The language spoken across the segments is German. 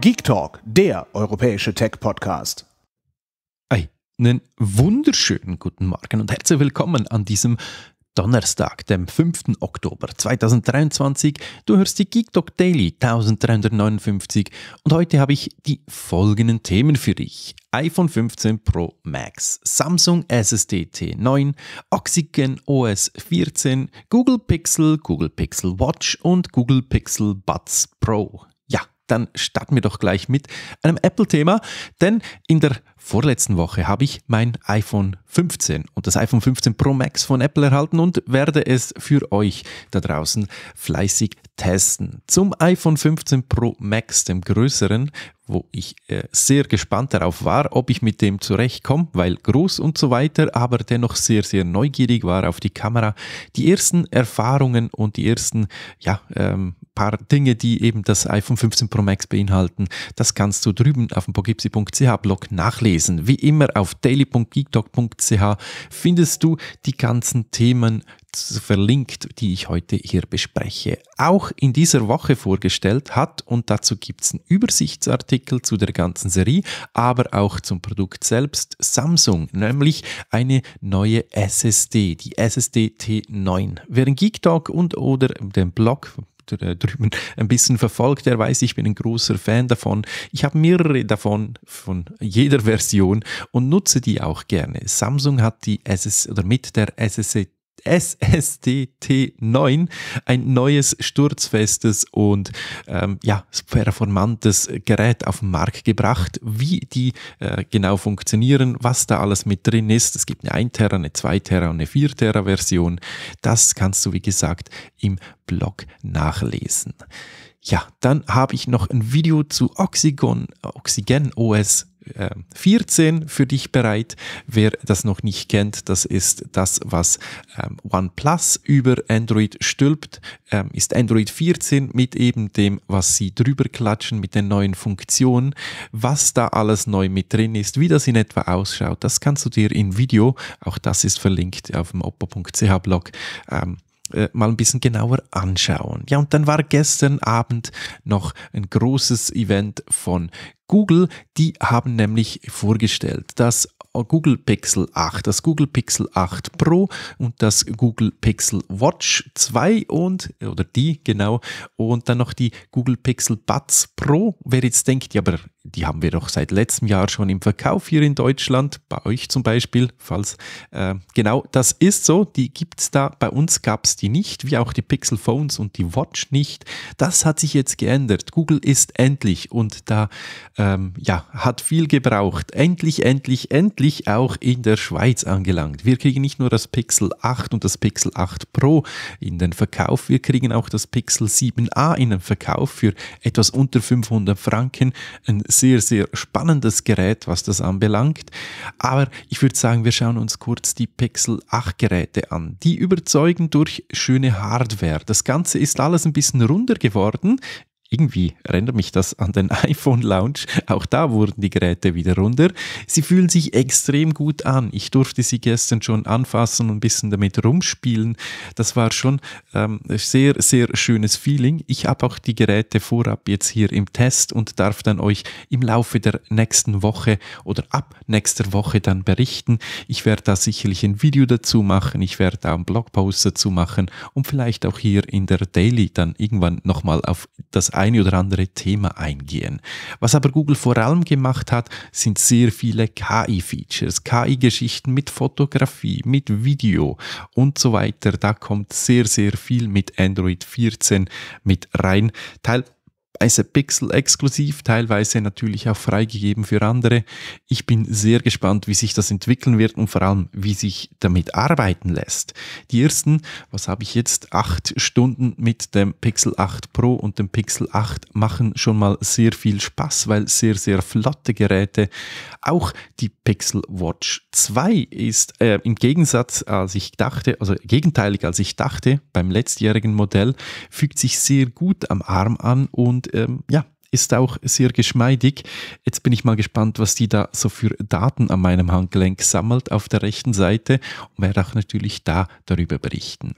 Geek Talk, der europäische Tech-Podcast. Einen wunderschönen guten Morgen und herzlich willkommen an diesem Donnerstag, dem 5. Oktober 2023. Du hörst die Geek Talk Daily 1359 und heute habe ich die folgenden Themen für dich. iPhone 15 Pro Max, Samsung SSD T9, Oxygen OS 14, Google Pixel, Google Pixel Watch und Google Pixel Buds Pro dann starten wir doch gleich mit einem Apple-Thema, denn in der vorletzten Woche habe ich mein iPhone 15 und das iPhone 15 Pro Max von Apple erhalten und werde es für euch da draußen fleißig testen. Zum iPhone 15 Pro Max, dem größeren, wo ich äh, sehr gespannt darauf war, ob ich mit dem zurechtkomme, weil groß und so weiter, aber dennoch sehr, sehr neugierig war auf die Kamera. Die ersten Erfahrungen und die ersten, ja, ähm, paar Dinge, die eben das iPhone 15 Pro Max beinhalten, das kannst du drüben auf dem pogipsi.ch Blog nachlesen. Wie immer auf daily.geektalk.ch findest du die ganzen Themen, verlinkt, die ich heute hier bespreche. Auch in dieser Woche vorgestellt hat und dazu gibt es einen Übersichtsartikel zu der ganzen Serie, aber auch zum Produkt selbst Samsung, nämlich eine neue SSD, die SSD T9. Wer in Geek Talk und oder den Blog äh, drüben ein bisschen verfolgt, der weiß, ich bin ein großer Fan davon. Ich habe mehrere davon von jeder Version und nutze die auch gerne. Samsung hat die SS oder mit der SSD SSDT9, ein neues sturzfestes und ähm, ja, performantes Gerät auf den Markt gebracht. Wie die äh, genau funktionieren, was da alles mit drin ist. Es gibt eine 1 Tera, eine 2 Tera und eine 4 Tera Version. Das kannst du, wie gesagt, im Blog nachlesen. Ja, dann habe ich noch ein Video zu Oxygon, Oxygen OS 14 ähm, für dich bereit. Wer das noch nicht kennt, das ist das, was ähm, OnePlus über Android stülpt, ähm, ist Android 14 mit eben dem, was sie drüber klatschen, mit den neuen Funktionen, was da alles neu mit drin ist, wie das in etwa ausschaut. Das kannst du dir im Video, auch das ist verlinkt auf dem oppo.ch Blog, ähm, äh, mal ein bisschen genauer anschauen. Ja, und dann war gestern Abend noch ein großes Event von Google. Die haben nämlich vorgestellt, dass Google Pixel 8, das Google Pixel 8 Pro und das Google Pixel Watch 2 und, oder die, genau, und dann noch die Google Pixel Buds Pro. Wer jetzt denkt, ja, aber die haben wir doch seit letztem Jahr schon im Verkauf hier in Deutschland, bei euch zum Beispiel, falls äh, genau das ist so, die gibt es da, bei uns gab es die nicht, wie auch die Pixel Phones und die Watch nicht. Das hat sich jetzt geändert. Google ist endlich und da ähm, ja, hat viel gebraucht. Endlich, endlich, endlich auch in der Schweiz angelangt. Wir kriegen nicht nur das Pixel 8 und das Pixel 8 Pro in den Verkauf, wir kriegen auch das Pixel 7a in den Verkauf für etwas unter 500 Franken. Ein sehr, sehr spannendes Gerät, was das anbelangt. Aber ich würde sagen, wir schauen uns kurz die Pixel 8 Geräte an. Die überzeugen durch schöne Hardware. Das Ganze ist alles ein bisschen runder geworden irgendwie erinnert mich das an den iPhone Launch. Auch da wurden die Geräte wieder runter. Sie fühlen sich extrem gut an. Ich durfte sie gestern schon anfassen und ein bisschen damit rumspielen. Das war schon ähm, sehr, sehr schönes Feeling. Ich habe auch die Geräte vorab jetzt hier im Test und darf dann euch im Laufe der nächsten Woche oder ab nächster Woche dann berichten. Ich werde da sicherlich ein Video dazu machen. Ich werde da einen Blogpost dazu machen und vielleicht auch hier in der Daily dann irgendwann nochmal auf das iPhone eine oder andere Thema eingehen. Was aber Google vor allem gemacht hat, sind sehr viele KI-Features, KI-Geschichten mit Fotografie, mit Video und so weiter. Da kommt sehr, sehr viel mit Android 14 mit rein. Teil also Pixel-exklusiv, teilweise natürlich auch freigegeben für andere. Ich bin sehr gespannt, wie sich das entwickeln wird und vor allem, wie sich damit arbeiten lässt. Die ersten, was habe ich jetzt, acht Stunden mit dem Pixel 8 Pro und dem Pixel 8 machen schon mal sehr viel Spaß, weil sehr, sehr flotte Geräte. Auch die Pixel Watch 2 ist äh, im Gegensatz, als ich dachte, also gegenteilig, als ich dachte, beim letztjährigen Modell, fügt sich sehr gut am Arm an und und ähm, ja, ist auch sehr geschmeidig. Jetzt bin ich mal gespannt, was die da so für Daten an meinem Handgelenk sammelt auf der rechten Seite und werde auch natürlich da darüber berichten.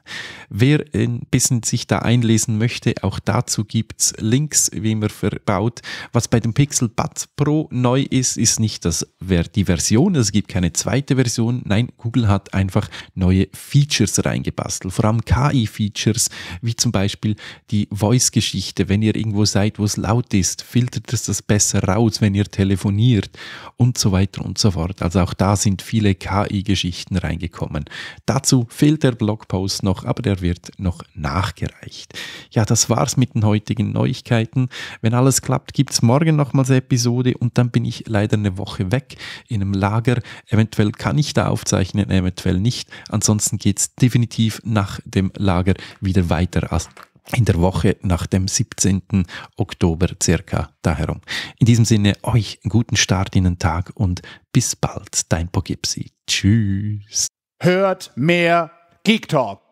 Wer äh, ein bisschen sich da einlesen möchte, auch dazu gibt es Links, wie immer verbaut. Was bei dem Pixel Bud Pro neu ist, ist nicht das, die Version, es gibt keine zweite Version. Nein, Google hat einfach neue Features reingebastelt, vor allem KI-Features, wie zum Beispiel die Voice-Geschichte, wenn ihr irgendwo seid, wo es laut ist ist, filtert es das besser raus, wenn ihr telefoniert und so weiter und so fort. Also auch da sind viele KI-Geschichten reingekommen. Dazu fehlt der Blogpost noch, aber der wird noch nachgereicht. Ja, das war's mit den heutigen Neuigkeiten. Wenn alles klappt, gibt es morgen nochmals eine Episode und dann bin ich leider eine Woche weg in einem Lager. Eventuell kann ich da aufzeichnen, eventuell nicht. Ansonsten geht es definitiv nach dem Lager wieder weiter in der Woche nach dem 17. Oktober circa daherum. In diesem Sinne euch einen guten Start in den Tag und bis bald, dein Pogipsi. Tschüss. Hört mehr Geek Talk.